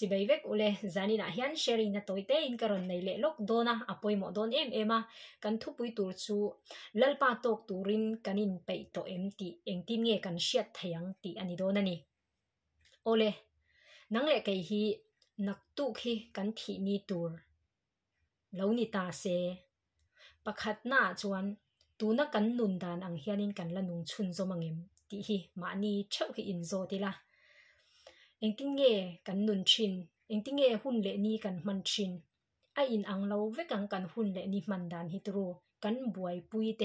chi bai vek ule zani na hian sharing na toite in karon nei le lok dona apoi mo don em ema kan thu pui tur chu lalpa tok turin kanin pei to em ti eng tin nge kan shiat thayang ti ani don ani ole nang le kai hi nak tu khi kan thi ni tur lo ni ta se pakhat na chuan tuna kan nun dan ang hianin kan lanung chun zo mangem ti hi ma ni cheu hi in zo ti la เองติ้งเยกันนุนชิน เองติ้งเยหุ่นเลนี้กันมันชินไออินอังเราเวกังกันหุ่นเลนี้มันดานฮิตรูกันบวยปุยเต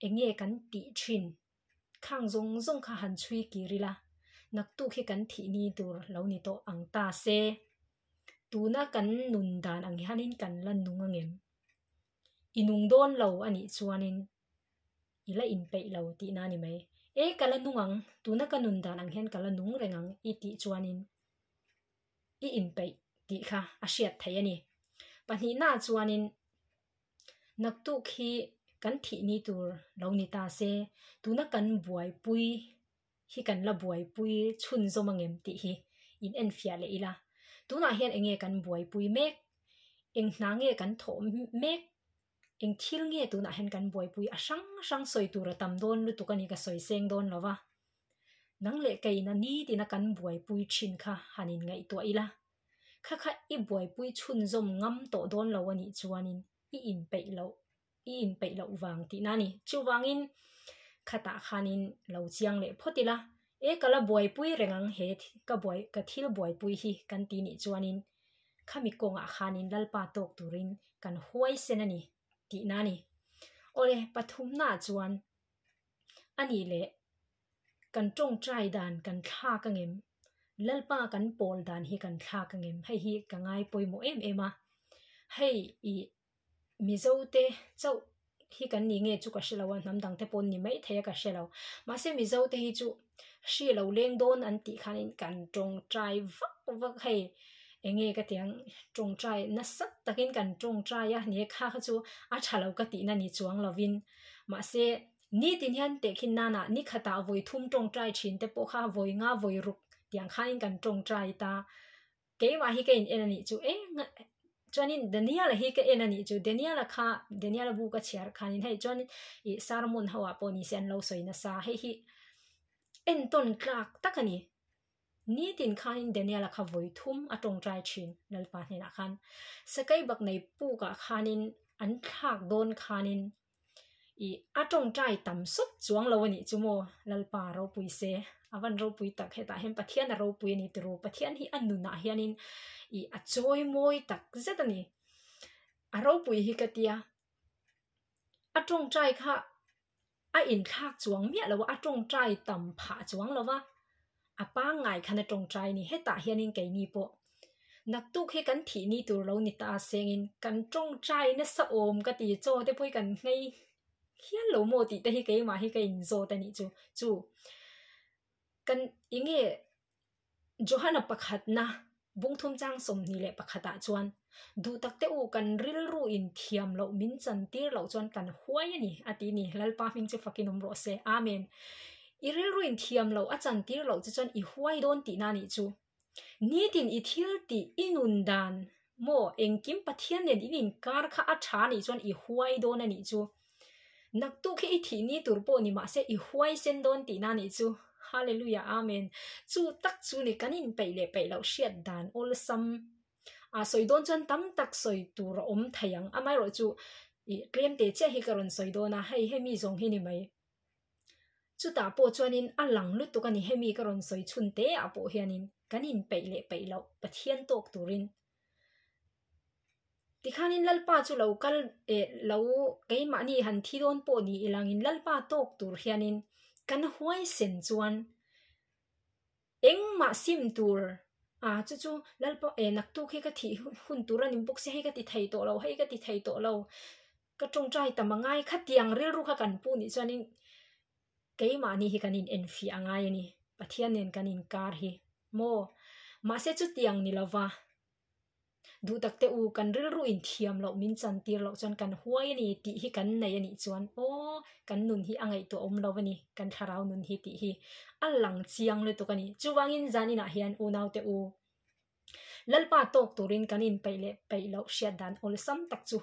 เองเยกันตีชินข้างซงซงขาหันชุยกิริละนักตู้ขี้กันทีนี่ตัวเรานี่โตอังตาเซตูน่ากันนุนดานอังฮันินกันลันนุงเงิมอินุงโดนเราอันนี้ชวนินอีละอินไปเราตีนานีไหมเอ๊กละนุงังตูนักนุนดานังเห็นกละนุงเรงังอีตีจวนินอีอินไปตีค่ะอาเชียไทยนี่ปัณิหน้าจวนินนักตุกฮีกันที่นี่ตัวเรานี่ตาเซตูนักันบวยปุยฮิกันละบวยปุยชุนโซมังเอ็มตีฮีอินเอ็นฟิอาเลยละตูน่าเห็นเองกันบวยปุยเมกเอ็งนางเอ็งกันโถเมกเองทิ้งเงตัวน่ะเห็นกันบ่อยปุยอ่ะช่างชังสวยตัวระดมโดนลุตุกันยี่ก็สวยเซ็งโดนแล้ววะนังเล็กไก่นั่นนี่ตีนกันบ่อยปุยชินค่ะหันินไงตัวอีละค่ะค่ะอีบ่อยปุยชุนซมงำโตโดนแล้ววันนี้จวนินอีอินไปแล้วอีอินเปแล้ววางตีนั่นนี่จวางอินค่ะตาฮันินเราเชียงเล็กพอดีละเอ๊ะก็และบ่อยปุยเร่งเหตุก็บ่อยก็ทิลงบ่อยปุยฮีกันตีนี่ชวนินข้ะมีกงอาฮันินลลปาตกตัวรินกันห้วยเซนนี่ di nani. Ole patum na juan. Ani le. Kan trong trai dan kan kha kang em. Lalpa kan pol dan hi kan kha kang em. Hai hi kang ai poi mo em em a. Hai i mi zau te chau. Hi kan ni nghe chu ka shi te pon ni mai ka shi lawa. Ma hi chu. Shi lawa don an ti khanin kan trong trai vak vak Hai. enge ka tiang chung trai na sak takin kan chung trai ya ni kha kha chu a thalo ka ti na ni chuang lovin ma se ni tin hian te khin na na ni khata voi thum chung trai chin te po kha voi nga voi ruk tiang kha in kan chung trai ta ke wa hi ke in en ni chu e chuanin daniel hi ka en ani chu daniel kha daniel bu ka chiar khanin hei chuan i sarmun hawa poni sen lo soina sa hei hi en ton tlak takani นี่ตินข้าอินเดเนียลค่ะวยทุ่มอตรงใจชินนั่นปาเห็นขันสกายบักในปูกะขานินอันทากโดนขานินอีอตรงใจต่ำสุดจวงเราวันนี้จุโมนั่นปาเราปุยเซอาวันเราปุยตักเหตาเห็นปะเทียนเราปุยนี่ตรูปะเทียนฮีอันนุนาเฮียนินอีอจอยมวยตักเจตันนี่เราปุยฮิกตียอตรงใจค่ะอาอินทากจวงเมียเราว่าอตรงใจต่ำผาจวงเราว่าอป้าง่ายขณะตรงใจนี่ให้ตาเฮียนินไก่นี่ปะนักตุกให้กันถีนี่ตัวเรานี่ตาเสียงินกันจงใจนะสะอมกตีโจได้พูดกันไงเฮียนหลโมดีได้ให้ไก่มาให้ไก่โจแต่นี่จูจูกันยังไงจู่หันปขัดนะบุ้งทุ่มจ้างสมนี่แหละปักหัดจวนดูตักเตอกันริลรูอินเทียมเรามินจันตีเราจวนกันห้วยนี่อาทิตย์นี่แล้วป้ามิงจะฟักกินนมรสเซอาเมนอีเรื่องเทียมเราอาจารย์ตีเราจะจนอีห้วยโดนตีนานี่จูนี่ดินอีทีลตีอินุนดานโมเองกิมปะเทียนเนอินการข้าอาชานี่จนอีห้วยโดนนี่จูนักตูกข่อีทีนี่ตัวปนี่มาเสอีห้วยเส้นโดนตีนานี่จูฮาเลลูยาอาเมนจูตักจูนี่กันินไปเลยไปเราเชียดดานอลซัมอาสอยโดนจนตั้มตักสอยตัวอมทยังอามายรจูเกรียมเตจเฮิกรอนสอยโดนะให้ให้มีทรงให้นี่ไหมจุดตาปวชวนินอ่ะหลังลุตุกันนี่ให้มีกรอนสอยชุนเตะปวเฮียนินกันนินไปเละไปเลาปะเทียนตกตุรินติขานินลัลป้าจุเลากัลเอเลาไก่มานี่หันที่โดนปวนี่อีลังินลัลป้าตกตุรเฮียนินกันห้วยเ้นจวนเอ็งมาซิมตูรอ่ะจู่ๆลัลป้าเอนักตุกให้กะที่หุ่นตุรันิมบุกเสียให้กที่ไทยโตเราให้กที่ไทยโตเราก็จงใจแต่มาง่ายขัดยังเรื่องรู้ขกันปูนี่ชวนินเกมานี่กันอินเอ็นฟีอ่างไงนี่ปะเทียนเนกันอินการฮีโมมาเสจุดยังนี่ละวะดูตักเตอูกันเรื่องรุ้อินเทียมเราหมินจันตีเราจนกันห่วยนี่ติฮีกันในนี่จวน โอ้กันนุนฮีอ่างไงตัวอมเราวะนี่ กันทาราวนุนฮีติฮีอัลลังเชียงเลยตัวกันนี่จู่วังอินจันนี่นะเฮียนอูน่าเตอูลลป้าตกตัวรินกันอินไปเล่ไปเราเชียดดันอุลซัมตักจู่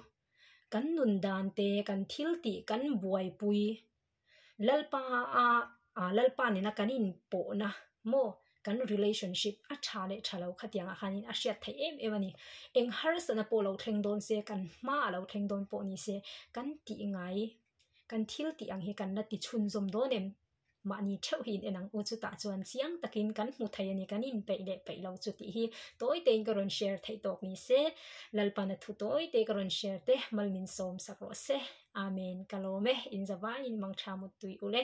กันนุนดานเตกันทิลติกันบวยปุย lalpa a lalpa ni na mo kan relationship a cha le cha lo khatiang a khanin a em ewani eng har sana po lo thleng don se kan ma lo thleng don po ti ngai kan thil ti ang he kan na do nem ma ni theu hin enang u chu ta chuan chiang takin kan hmu thei ani kan in pe le pe lo chu ti hi toy te ka ron share thei tok ni se lalpana thu toy te ka ron share te malmin som sakro se amen kalome in zawan in mangtha mut tui ule